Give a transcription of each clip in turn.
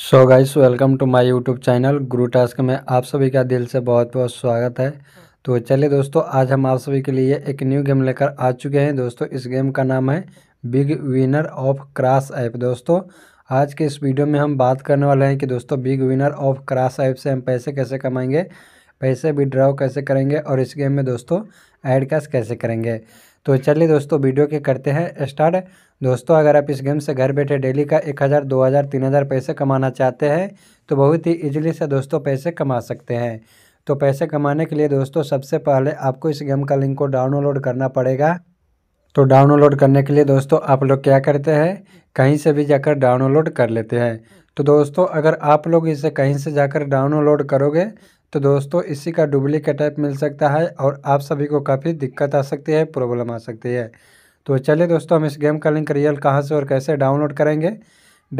so guys welcome to my YouTube channel Guru task में आप सभी का दिल से बहुत बहुत स्वागत है तो चलिए दोस्तों आज हम आप सभी के लिए एक न्यू गेम लेकर आ चुके हैं दोस्तों इस गेम का नाम है big winner of cross app दोस्तों आज के इस वीडियो में हम बात करने वाले हैं कि दोस्तों big winner of cross app से हम पैसे कैसे कमाएंगे पैसे विड्रॉ कैसे करेंगे और इस गेम में दोस्तों ऐड कैश कैसे करेंगे तो चलिए दोस्तों वीडियो के करते हैं स्टार्ट दोस्तों अगर आप इस गेम से घर बैठे डेली का एक हज़ार दो हज़ार तीन हज़ार पैसे कमाना चाहते हैं तो बहुत ही इजीली से दोस्तों पैसे कमा सकते हैं तो पैसे कमाने के लिए दोस्तों सबसे पहले आपको इस गेम का लिंक को डाउनलोड करना पड़ेगा तो डाउनलोड करने के लिए दोस्तों आप लोग क्या करते हैं कहीं से भी जाकर डाउनलोड कर लेते हैं तो दोस्तों अगर आप लोग इसे कहीं से जाकर डाउनलोड करोगे तो दोस्तों इसी का डुप्लीकेट ऐप मिल सकता है और आप सभी को काफ़ी दिक्कत आ सकती है प्रॉब्लम आ सकती है तो चलिए दोस्तों हम इस गेम का लिंक रियल कहाँ से और कैसे डाउनलोड करेंगे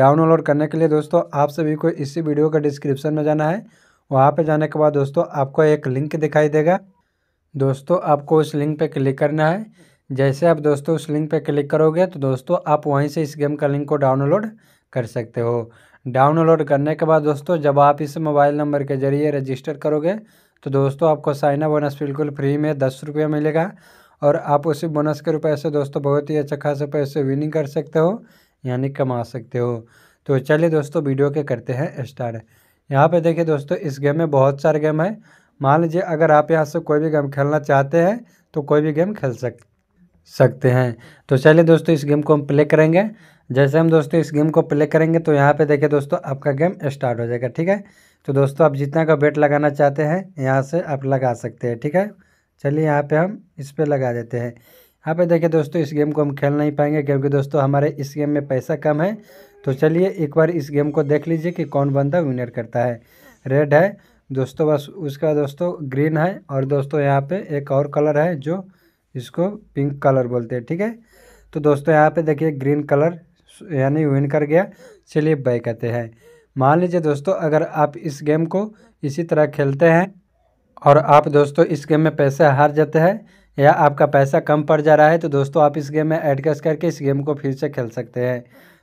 डाउनलोड करने के लिए दोस्तों आप सभी को इसी वीडियो का डिस्क्रिप्शन में जाना है वहाँ पर जाने के बाद दोस्तों आपको एक लिंक दिखाई देगा दोस्तों आपको उस लिंक पर क्लिक करना है जैसे आप दोस्तों उस लिंक पर क्लिक करोगे तो दोस्तों आप वहीं से इस गेम का लिंक को डाउनलोड कर सकते हो डाउनलोड करने के बाद दोस्तों जब आप इस मोबाइल नंबर के ज़रिए रजिस्टर करोगे तो दोस्तों आपको साइना बोनस बिल्कुल फ्री में दस रुपये मिलेगा और आप उसी बोनस के रुपये से दोस्तों बहुत ही अच्छा खासा पैसे विनिंग कर सकते हो यानी कमा सकते हो तो चलिए दोस्तों वीडियो के करते हैं स्टार्ट यहाँ पे देखिए दोस्तों इस गेम में बहुत सारे गेम है मान लीजिए अगर आप यहाँ से कोई भी गेम खेलना चाहते हैं तो कोई भी गेम खेल सकते सकते हैं तो चलिए दोस्तों इस गेम को हम प्ले करेंगे जैसे हम दोस्तों इस गेम को प्ले करेंगे तो यहाँ पे देखिए दोस्तों आपका गेम स्टार्ट हो जाएगा ठीक है तो दोस्तों आप जितना का बेट लगाना चाहते हैं यहाँ से आप लगा सकते हैं ठीक है चलिए यहाँ पे हम इस पर लगा देते हैं यहाँ पे देखिए दोस्तों इस गेम को हम खेल नहीं पाएंगे क्योंकि दोस्तों हमारे इस गेम में पैसा कम है तो चलिए एक बार इस गेम को देख लीजिए कि कौन बंदा विनर करता है रेड है दोस्तों बस उसका दोस्तों ग्रीन है और दोस्तों यहाँ पर एक और कलर है जो इसको पिंक कलर बोलते हैं ठीक है तो दोस्तों यहाँ पे देखिए ग्रीन कलर यानी विन कर गया चलिए बाय कहते हैं मान लीजिए दोस्तों अगर आप इस गेम को इसी तरह खेलते हैं और आप दोस्तों इस गेम में पैसे हार जाते हैं या आपका पैसा कम पड़ जा रहा है तो दोस्तों आप इस गेम में ऐड कैश करके इस गेम को फिर से खेल सकते हैं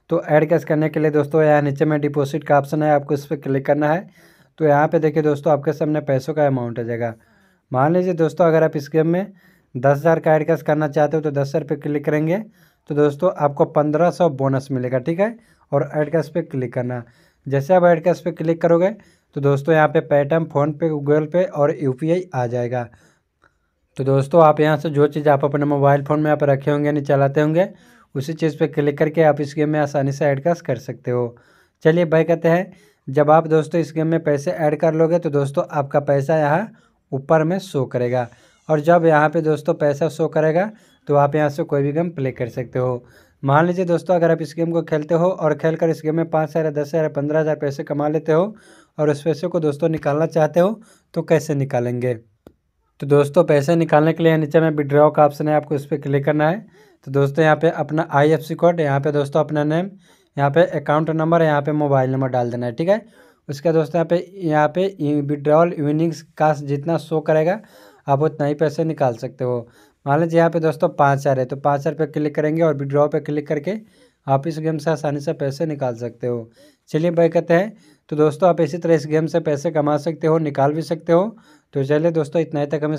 तो ऐड कैश करने के लिए दोस्तों यहाँ नीचे में डिपॉजिट का ऑप्शन है आपको इस पर क्लिक करना है तो यहाँ पे देखिए दोस्तों आपके सामने पैसों का अमाउंट आ जाएगा मान लीजिए दोस्तों अगर आप इस गेम में दस हज़ार का एडकस करना चाहते हो तो दस हज़ार पे क्लिक करेंगे तो दोस्तों आपको पंद्रह सौ बोनस मिलेगा ठीक है और एडकस पे क्लिक करना जैसे आप एडकस पे क्लिक करोगे तो दोस्तों यहाँ पे पेटीएम फ़ोनपे गूगल पे और यू आ जाएगा तो दोस्तों आप यहाँ से जो चीज़ आप अपने मोबाइल फ़ोन में आप रखे होंगे यानी चलाते होंगे उसी चीज़ पर क्लिक करके आप इस गेम में आसानी से एडकस कर सकते हो चलिए भाई कहते हैं जब आप दोस्तों इस गेम में पैसे ऐड कर लोगे तो दोस्तों आपका पैसा यहाँ ऊपर में शो करेगा और जब यहाँ पे दोस्तों पैसा शो करेगा तो आप यहाँ से कोई भी गेम प्ले कर सकते हो मान लीजिए दोस्तों अगर आप इस गेम को खेलते हो और खेल कर इस गेम में पाँच हज़ार दस हज़ार पंद्रह हज़ार पैसे कमा लेते हो और उस पैसे को दोस्तों निकालना चाहते हो तो कैसे निकालेंगे तो दोस्तों पैसे निकालने के लिए नीचे में विड्रॉ का ऑप्शन है आपको इस पर क्लिक करना है तो दोस्तों यहाँ पे अपना सी कोड यहाँ पे दोस्तों अपना नेम यहाँ पे अकाउंट नंबर यहाँ पे मोबाइल नंबर डाल देना है ठीक है उसके दोस्तों यहाँ पे यहाँ पे विड्रॉल विनिंग्स का जितना शो करेगा आप उतना ही पैसे निकाल सकते हो मान लीजिए यहाँ पे दोस्तों पाँच हज़ार है तो पाँच हज़ार पे क्लिक करेंगे और विड्रॉ पे क्लिक करके आप इस गेम से आसानी से पैसे निकाल सकते हो चलिए भाई कहते हैं तो दोस्तों आप इसी तरह इस गेम से पैसे कमा सकते हो निकाल भी सकते हो तो चलिए दोस्तों इतना ही तक हमें